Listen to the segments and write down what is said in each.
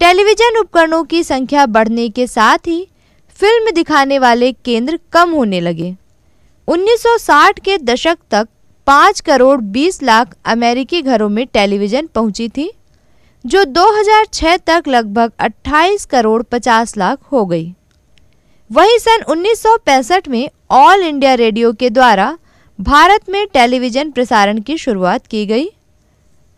television उपकरणों की संख्या बढ़ने के साथ ही फिल्म दिखाने वाले केंद्र कम होने लगे 1960 के दशक तक 5 करोड़ 20 लाख अमेरिकी घरों में टेलीविजन पहुंची थी जो 2006 तक लगभग 28 करोड़ 50 लाख हो गई वहीं सन 1965 में ऑल इंडिया रेडियो के द्वारा भारत में टेलीविजन प्रसारण की शुरुआत की गई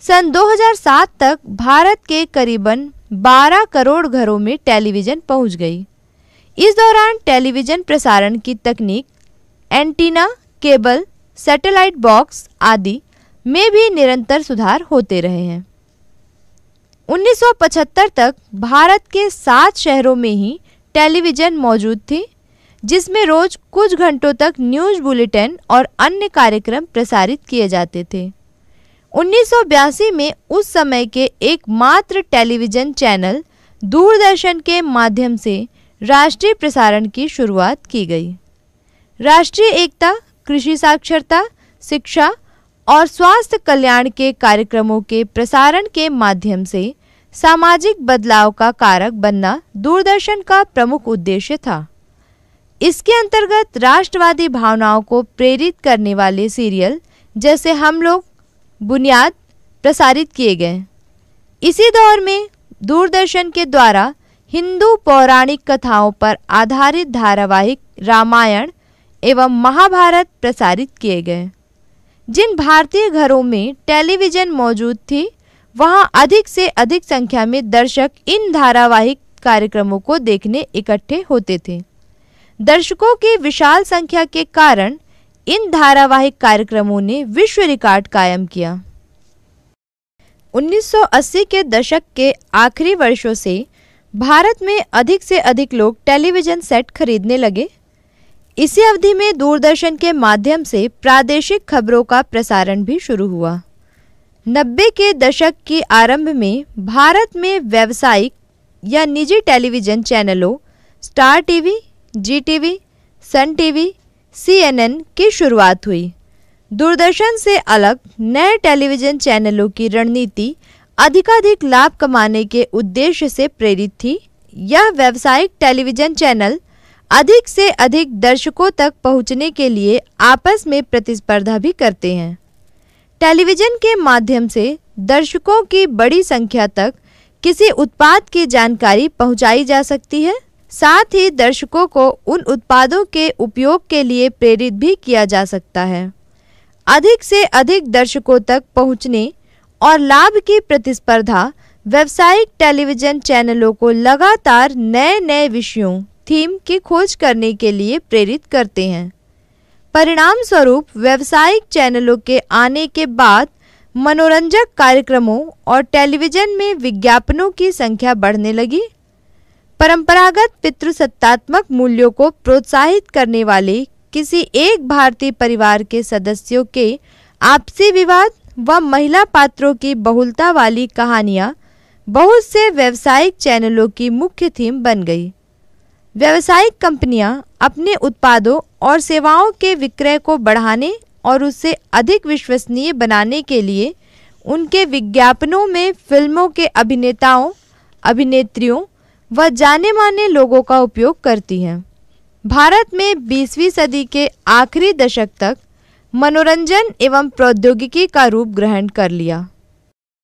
सन 2007 तक भारत के करीबन 12 करोड़ घरों में टेलीविज़न पहुंच गई इस दौरान टेलीविज़न प्रसारण की तकनीक एंटीना केबल सैटेलाइट बॉक्स आदि में भी निरंतर सुधार होते रहे हैं 1975 तक भारत के सात शहरों में ही टेलीविज़न मौजूद थी जिसमें रोज कुछ घंटों तक न्यूज बुलेटिन और अन्य कार्यक्रम प्रसारित किए जाते थे 1982 में उस समय के एकमात्र टेलीविजन चैनल दूरदर्शन के माध्यम से राष्ट्रीय प्रसारण की शुरुआत की गई राष्ट्रीय एकता कृषि साक्षरता शिक्षा और स्वास्थ्य कल्याण के कार्यक्रमों के प्रसारण के माध्यम से सामाजिक बदलाव का कारक बनना दूरदर्शन का प्रमुख उद्देश्य था इसके अंतर्गत राष्ट्रवादी भावनाओं को प्रेरित करने वाले सीरियल जैसे हम लोग बुनियाद प्रसारित किए गए इसी दौर में दूरदर्शन के द्वारा हिंदू पौराणिक कथाओं पर आधारित धारावाहिक रामायण एवं महाभारत प्रसारित किए गए जिन भारतीय घरों में टेलीविज़न मौजूद थी वहां अधिक से अधिक संख्या में दर्शक इन धारावाहिक कार्यक्रमों को देखने इकट्ठे होते थे दर्शकों की विशाल संख्या के कारण इन धारावाहिक कार्यक्रमों ने विश्व रिकॉर्ड कायम किया 1980 के दशक के आखिरी वर्षों से भारत में अधिक से अधिक लोग टेलीविजन सेट खरीदने लगे इसी अवधि में दूरदर्शन के माध्यम से प्रादेशिक खबरों का प्रसारण भी शुरू हुआ नब्बे के दशक के आरंभ में भारत में व्यावसायिक या निजी टेलीविजन चैनलों Star TV, Zee TV, Sun TV CNN की शुरुआत हुई दूरदर्शन से अलग नए टेलीविजन चैनलों की रणनीति अधिकाधिक लाभ कमाने के उद्देश्य से प्रेरित थी यह व्यावसायिक टेलीविजन चैनल अधिक से अधिक दर्शकों तक पहुंचने के लिए आपस में प्रतिस्पर्धा भी करते हैं टेलीविजन के माध्यम से दर्शकों की बड़ी संख्या तक किसी उत्पाद की जानकारी पहुंचाई जा सकती है साथ ही दर्शकों को उन उत्पादों के उपयोग के लिए प्रेरित भी किया जा सकता है अधिक से अधिक दर्शकों तक पहुंचने और लाभ की प्रतिस्पर्धा व्यावसायिक टेलीविजन चैनलों को लगातार नए नए विषयों थीम की खोज करने के लिए प्रेरित करते हैं परिणाम स्वरूप व्यावसायिक चैनलों के आने के बाद मनोरंजक कार्यक्रमों और टेलीविजन में विज्ञापनों की संख्या बढ़ने लगी परंपरागत पितृसत्तात्मक मूल्यों को प्रोत्साहित करने वाले किसी एक भारतीय परिवार के सदस्यों के आपसी विवाद व महिला पात्रों की बहुलता वाली कहानियाँ बहुत से व्यावसायिक चैनलों की मुख्य थीम बन गई व्यावसायिक कंपनियां अपने उत्पादों और सेवाओं के विक्रय को बढ़ाने और उसे अधिक विश्वसनीय बनाने के लिए उनके विज्ञापनों में फिल्मों के अभिनेताओं अभिनेत्रियों व जाने माने लोगों का उपयोग करती हैं भारत में 20वीं सदी के आखिरी दशक तक मनोरंजन एवं प्रौद्योगिकी का रूप ग्रहण कर लिया